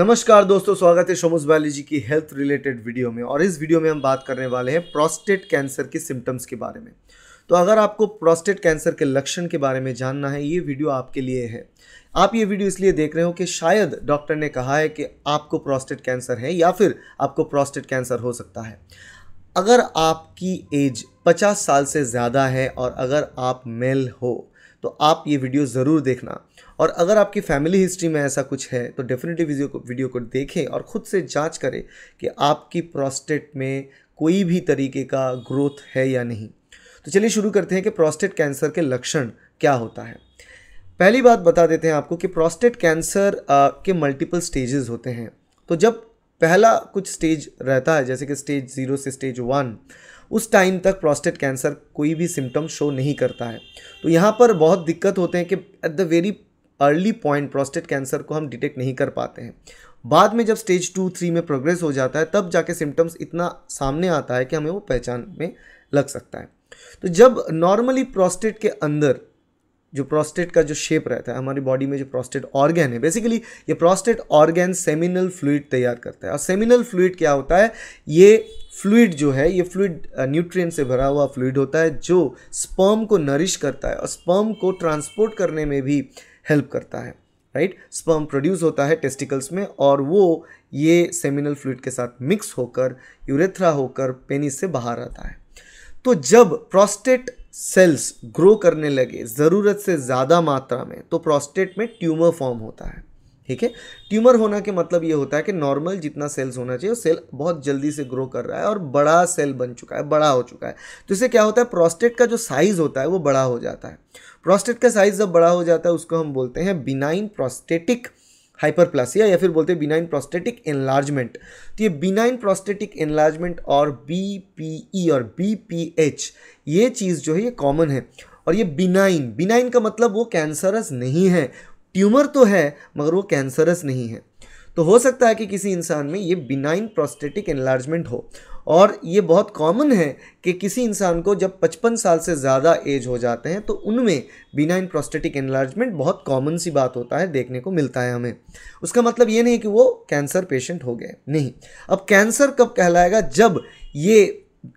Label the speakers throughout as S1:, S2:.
S1: नमस्कार दोस्तों स्वागत है शोमोज बायोलॉजी की हेल्थ रिलेटेड वीडियो में और इस वीडियो में हम बात करने वाले हैं प्रोस्टेट कैंसर के सिम्टम्स के बारे में तो अगर आपको प्रोस्टेट कैंसर के लक्षण के बारे में जानना है ये वीडियो आपके लिए है आप ये वीडियो इसलिए देख रहे हो कि शायद डॉक्टर ने कहा है कि आपको प्रोस्टेट कैंसर है या फिर आपको प्रोस्टेट कैंसर हो सकता है अगर आपकी एज 50 साल से ज़्यादा है और अगर आप मेल हो तो आप ये वीडियो ज़रूर देखना और अगर आपकी फैमिली हिस्ट्री में ऐसा कुछ है तो डेफिनेटली वीडियो को वीडियो को देखें और ख़ुद से जांच करें कि आपकी प्रोस्टेट में कोई भी तरीके का ग्रोथ है या नहीं तो चलिए शुरू करते हैं कि प्रोस्टेट कैंसर के लक्षण क्या होता है पहली बात बता देते हैं आपको कि प्रोस्टेट कैंसर के मल्टीपल स्टेजेस होते हैं तो जब पहला कुछ स्टेज रहता है जैसे कि स्टेज ज़ीरो से स्टेज वन उस टाइम तक प्रोस्टेट कैंसर कोई भी सिम्टम शो नहीं करता है तो यहाँ पर बहुत दिक्कत होते हैं कि at the very early point prostate cancer को हम डिटेक्ट नहीं कर पाते हैं बाद में जब स्टेज टू थ्री में प्रोग्रेस हो जाता है तब जाके सिम्टम्स इतना सामने आता है कि हमें वो पहचान में लग सकता है तो जब नॉर्मली प्रोस्टेट के अंदर जो प्रोस्टेट का जो शेप रहता है हमारी बॉडी में जो प्रोस्टेट ऑर्गेन है बेसिकली ये प्रोस्टेट ऑर्गेन सेमिनल फ्लूड तैयार करता है और सेमिनल फ्लूड क्या होता है ये फ्लूड जो है ये फ्लूड न्यूट्रिएंट से भरा हुआ फ्लूड होता है जो स्पर्म को नरिश करता है और स्पर्म को ट्रांसपोर्ट करने में भी हेल्प करता है राइट स्पर्म प्रोड्यूस होता है टेस्टिकल्स में और वो ये सेमिनल फ्लूड के साथ मिक्स होकर यूरेथ्रा होकर पेनिस से बाहर आता है तो जब प्रोस्टेट सेल्स ग्रो करने लगे ज़रूरत से ज़्यादा मात्रा में तो प्रोस्टेट में ट्यूमर फॉर्म होता है ठीक है ट्यूमर होना के मतलब ये होता है कि नॉर्मल जितना सेल्स होना चाहिए वो सेल बहुत जल्दी से ग्रो कर रहा है और बड़ा सेल बन चुका है बड़ा हो चुका है तो इससे क्या होता है प्रोस्टेट का जो साइज़ होता है वो बड़ा हो जाता है प्रोस्टेट का साइज़ जब बड़ा हो जाता है उसको हम बोलते हैं बिनाइन प्रोस्टेटिक हाइपरप्लासिया या फिर बोलते हैं बिनाइन प्रोस्टेटिक एनलार्जमेंट तो ये बिनाइन प्रोस्टेटिक एनलार्जमेंट और ई e और एच ये चीज़ जो है ये कॉमन है और ये बिनाइन बिनाइन का मतलब वो कैंसरस नहीं है ट्यूमर तो है मगर वो कैंसरस नहीं है तो हो सकता है कि किसी इंसान में ये बिनाइन प्रोस्टेटिक एनलार्जमेंट हो और ये बहुत कॉमन है कि किसी इंसान को जब 55 साल से ज़्यादा एज हो जाते हैं तो उनमें बिनाइन प्रोस्टेटिक एनलार्जमेंट बहुत कॉमन सी बात होता है देखने को मिलता है हमें उसका मतलब ये नहीं कि वो कैंसर पेशेंट हो गए नहीं अब कैंसर कब कहलाएगा जब ये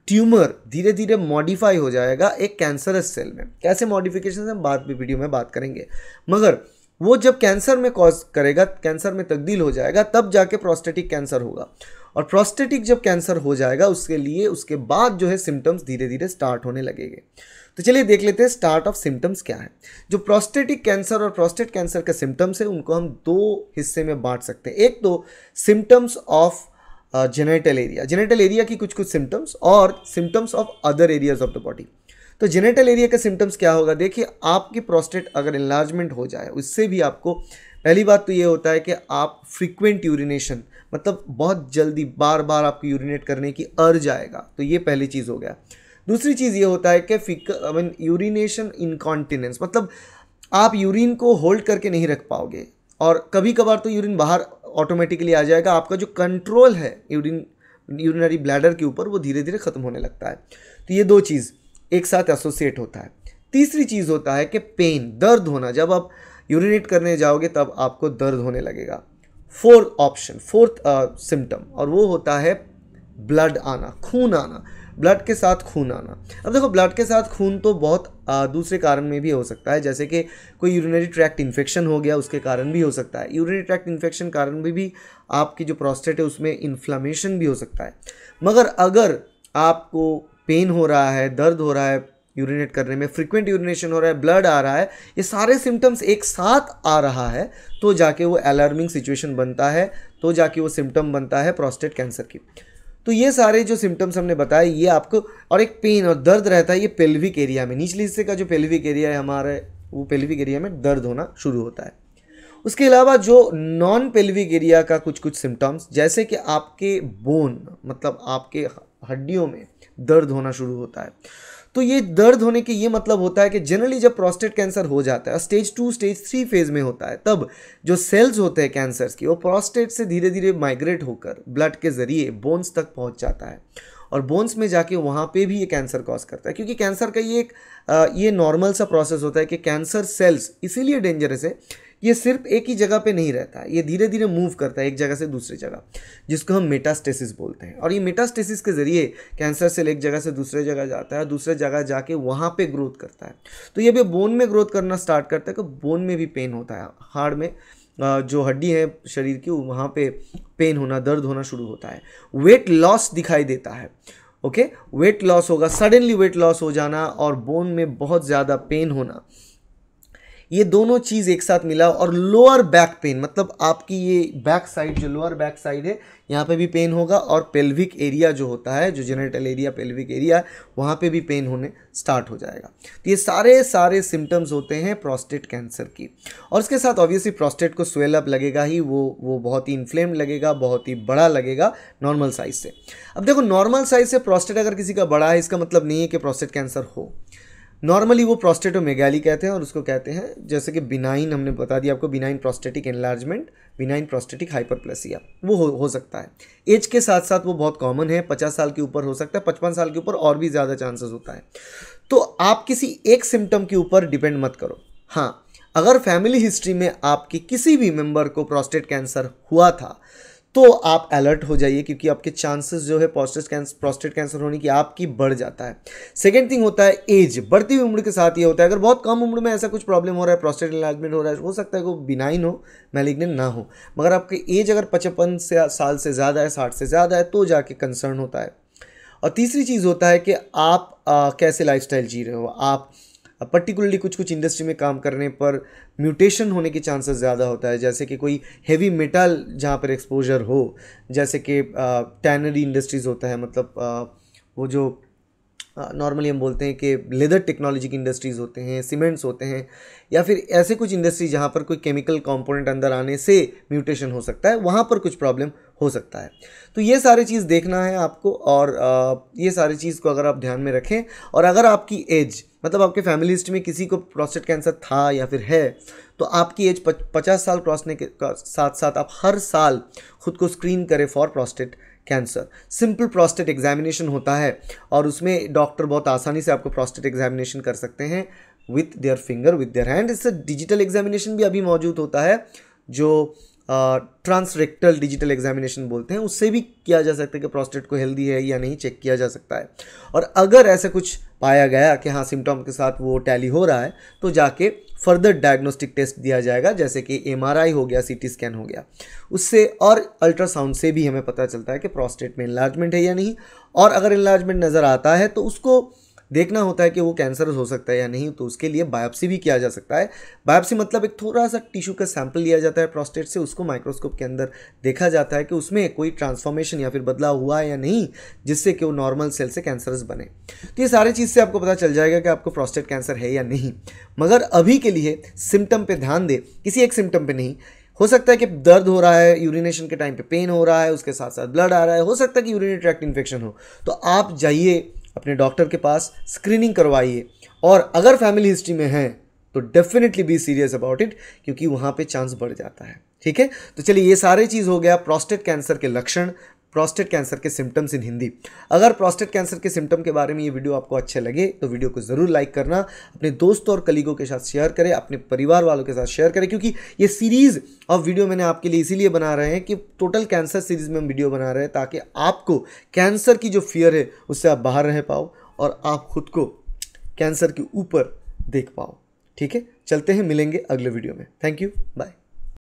S1: ट्यूमर धीरे धीरे मॉडिफाई हो जाएगा एक कैंसरस सेल में कैसे मॉडिफिकेशन हम बाद में वीडियो में बात करेंगे मगर वो जब कैंसर में कॉज करेगा कैंसर में तब्दील हो जाएगा तब जाके प्रोस्टेटिक कैंसर होगा और प्रोस्टेटिक जब कैंसर हो जाएगा उसके लिए उसके बाद जो है सिम्टम्स धीरे धीरे स्टार्ट होने लगेंगे तो चलिए देख लेते हैं स्टार्ट ऑफ सिम्टम्स क्या है जो प्रोस्टेटिक कैंसर और प्रोस्टेट कैंसर के सिम्टम्स है उनको हम दो हिस्से में बांट सकते हैं एक तो symptoms of genital area genital area की कुछ कुछ सिम्टम्स और symptoms of other areas of the body तो जेनेटल एरिया के सिम्टम्स क्या होगा देखिए आपकी प्रोस्टेट अगर इन्लार्जमेंट हो जाए उससे भी आपको पहली बात तो ये होता है कि आप फ्रीक्वेंट यूरिनेशन मतलब बहुत जल्दी बार बार आपको यूरिनेट करने की अर्ज आएगा तो ये पहली चीज़ हो गया दूसरी चीज़ ये होता है कि फिक आई मीन यूरिनेशन इनकॉन्टिनेंस मतलब आप यूरिन को होल्ड करके नहीं रख पाओगे और कभी कभार तो यूरिन बाहर ऑटोमेटिकली आ जाएगा आपका जो कंट्रोल है यूरिन यूरिनरी ब्लैडर के ऊपर वो धीरे धीरे ख़त्म होने लगता है तो ये दो चीज़ एक साथ एसोसिएट होता है तीसरी चीज़ होता है कि पेन दर्द होना जब आप यूरिनेट करने जाओगे तब आपको दर्द होने लगेगा फोर्थ ऑप्शन फोर्थ सिम्टम और वो होता है ब्लड आना खून आना ब्लड के साथ खून आना अब देखो ब्लड के साथ खून तो बहुत आ, uh, दूसरे कारण में भी हो सकता है जैसे कि कोई यूरिनरी ट्रैक्ट इन्फेक्शन हो गया उसके कारण भी हो सकता है यूरिनरी ट्रैक्ट इन्फेक्शन कारण भी भी आपकी जो प्रोस्टेट है उसमें इन्फ्लामेशन भी हो सकता है मगर अगर आपको पेन हो रहा है दर्द हो रहा है यूरिनेट करने में फ्रिक्वेंट यूरिनेशन हो रहा है ब्लड आ रहा है ये सारे सिम्टम्स एक साथ आ रहा है तो जाके वो अलार्मिंग सिचुएशन बनता है तो जाके वो सिम्टम बनता है प्रोस्टेट कैंसर की तो ये सारे जो सिम्टम्स हमने बताए ये आपको और एक पेन और दर्द रहता है ये पेल्विक एरिया में निचले हिस्से का जो पेल्विक एरिया है हमारे वो पेल्विक एरिया में दर्द होना शुरू होता है उसके अलावा जो नॉन पेल्विक एरिया का कुछ कुछ सिम्टम्स जैसे कि आपके बोन मतलब आपके हड्डियों में दर्द होना शुरू होता है तो ये दर्द होने के ये मतलब होता है कि जनरली जब प्रोस्टेट कैंसर हो जाता है stage two stage three phase में होता है तब जो सेल्स होते हैं कैंसर्स की वो प्रोस्टेट से धीरे धीरे माइग्रेट होकर ब्लड के ज़रिए बोन्स तक पहुंच जाता है और बोन्स में जाके वहाँ पे भी ये कैंसर कॉज करता है क्योंकि कैंसर का ये एक ये नॉर्मल सा प्रोसेस होता है कि कैंसर सेल्स इसीलिए डेंजरस है ये सिर्फ एक ही जगह पे नहीं रहता ये धीरे धीरे मूव करता है एक जगह से दूसरी जगह जिसको हम मेटास्टेसिस बोलते हैं और ये मेटास्टेसिस के ज़रिए कैंसर सेल एक जगह से दूसरे जगह जाता है दूसरे जगह जाके वहाँ पर ग्रोथ करता है तो ये भी बोन में ग्रोथ करना स्टार्ट करता है कि बोन में भी पेन होता है हाड़ में जो हड्डी है शरीर की वहाँ पे पेन होना दर्द होना शुरू होता है वेट लॉस दिखाई देता है ओके वेट लॉस होगा सडनली वेट लॉस हो जाना और बोन में बहुत ज़्यादा पेन होना ये दोनों चीज़ एक साथ मिला और लोअर बैक पेन मतलब आपकी ये बैक साइड जो लोअर बैक साइड है यहाँ पे भी पेन होगा और पेल्विक एरिया जो होता है जो जेनेटल एरिया पेल्विक एरिया वहाँ पे भी पेन होने स्टार्ट हो जाएगा तो ये सारे सारे सिम्टम्स होते हैं प्रोस्टेट कैंसर की और उसके साथ ऑब्वियसली प्रोस्टेट को स्वेल अप लगेगा ही वो वो बहुत ही इन्फ्लेम लगेगा बहुत ही बड़ा लगेगा नॉर्मल साइज से अब देखो नॉर्मल साइज से प्रोस्टेट अगर किसी का बड़ा है इसका मतलब नहीं है कि प्रोस्टेट कैंसर हो नॉर्मली वो प्रोस्टेटोमेगैली कहते हैं और उसको कहते हैं जैसे कि बिनाइन हमने बता दिया आपको benign prostatic enlargement benign prostatic hyperplasia वो हो, हो सकता है एज के साथ साथ वो बहुत कॉमन है पचास साल के ऊपर हो सकता है पचपन साल के ऊपर और भी ज़्यादा चांसेस होता है तो आप किसी एक सिम्टम के ऊपर डिपेंड मत करो हाँ अगर फैमिली हिस्ट्री में आपके किसी भी मेम्बर को प्रोस्टेट कैंसर हुआ था तो आप अलर्ट हो जाइए क्योंकि आपके चांसेस जो है प्रोस्टेट कैंसर प्रोस्टेट कैंसर होने की आपकी बढ़ जाता है सेकेंड थिंग होता है एज बढ़ती हुई उम्र के साथ ये होता है अगर बहुत कम उम्र में ऐसा कुछ प्रॉब्लम हो रहा है प्रोस्टेट इलाजमेंट हो रहा है हो सकता है कि वो बिनाइन हो मैलिग्नेंट ना हो मगर आपकी एज अगर पचपन से साल से ज़्यादा है साठ से ज़्यादा है तो जाके कंसर्न होता है और तीसरी चीज़ होता है कि आप आ, कैसे लाइफ जी रहे हो आप पर्टिकुलरली कुछ कुछ इंडस्ट्री में काम करने पर म्यूटेशन होने के चांसेस ज़्यादा होता है जैसे कि कोई हैवी मेटल जहाँ पर एक्सपोजर हो जैसे कि टैनरी इंडस्ट्रीज़ होता है मतलब आ, वो जो नॉर्मली हम बोलते हैं कि लेदर टेक्नोलॉजी की इंडस्ट्रीज़ होते हैं सीमेंट्स होते हैं या फिर ऐसे कुछ इंडस्ट्री जहाँ पर कोई केमिकल कंपोनेंट अंदर आने से म्यूटेशन हो सकता है वहाँ पर कुछ प्रॉब्लम हो सकता है तो ये सारी चीज़ देखना है आपको और ये सारी चीज़ को अगर आप ध्यान में रखें और अगर आपकी एज मतलब आपके फैमिली हिस्ट्री में किसी को प्रोस्टेट कैंसर था या फिर है तो आपकी एज पचास साल क्रॉसने के साथ साथ आप हर साल खुद को स्क्रीन करें for prostate cancer simple prostate examination होता है और उसमें डॉक्टर बहुत आसानी से आपको प्रोस्टेट एग्जामिनेशन कर सकते हैं with their finger with their hand इससे डिजिटल एग्जामिनेशन भी अभी मौजूद होता है जो ट्रांसरेक्टल डिजिटल एग्जामिनेशन बोलते हैं उससे भी किया जा सकता है कि प्रोस्टेट को हेल्दी है या नहीं चेक किया जा सकता है और अगर ऐसा कुछ पाया गया कि हाँ सिम्टम के साथ वो टैली हो रहा है तो जाके फर्दर डायग्नोस्टिक टेस्ट दिया जाएगा जैसे कि एम हो गया सी स्कैन हो गया उससे और अल्ट्रासाउंड से भी हमें पता चलता है कि प्रोस्टेट में इन्लार्जमेंट है या नहीं और अगर इन्लार्जमेंट नज़र आता है तो उसको देखना होता है कि वो कैंसर हो सकता है या नहीं तो उसके लिए बायोप्सी भी किया जा सकता है बायोप्सी मतलब एक थोड़ा सा टिश्यू का सैंपल लिया जाता है प्रोस्टेट से उसको माइक्रोस्कोप के अंदर देखा जाता है कि उसमें कोई ट्रांसफॉर्मेशन या फिर बदलाव हुआ है या नहीं जिससे कि वो नॉर्मल सेल से कैंसरस बने तो ये सारी चीज़ से आपको पता चल जाएगा कि आपको प्रोस्टेट कैंसर है या नहीं मगर अभी के लिए सिम्टम पर ध्यान दे किसी एक सिम्टम पर नहीं हो सकता है कि दर्द हो रहा है यूरिनेशन के टाइम पे पेन हो रहा है उसके साथ साथ ब्लड आ रहा है हो सकता है कि यूरिनरी ट्रैक्ट इन्फेक्शन हो तो आप जाइए अपने डॉक्टर के पास स्क्रीनिंग करवाइए और अगर फैमिली हिस्ट्री में है तो definitely be serious about it क्योंकि वहाँ पे चांस बढ़ जाता है ठीक है तो चलिए ये सारे चीज़ हो गया प्रोस्टेट कैंसर के लक्षण प्रोस्टेट कैंसर के सिम्टम्स इन हिंदी अगर प्रोस्टेट कैंसर के सिम्टम के बारे में ये वीडियो आपको अच्छे लगे तो वीडियो को ज़रूर लाइक करना अपने दोस्तों और कलीगों के साथ शेयर करें अपने परिवार वालों के साथ शेयर करें क्योंकि ये सीरीज़ ऑफ वीडियो मैंने आपके लिए इसीलिए बना रहे हैं कि टोटल कैंसर सीरीज़ में हम वीडियो बना रहे हैं ताकि आपको कैंसर की जो फियर है उससे आप बाहर रह पाओ और आप खुद को कैंसर के ऊपर देख पाओ ठीक है चलते हैं मिलेंगे अगले वीडियो में थैंक यू बाय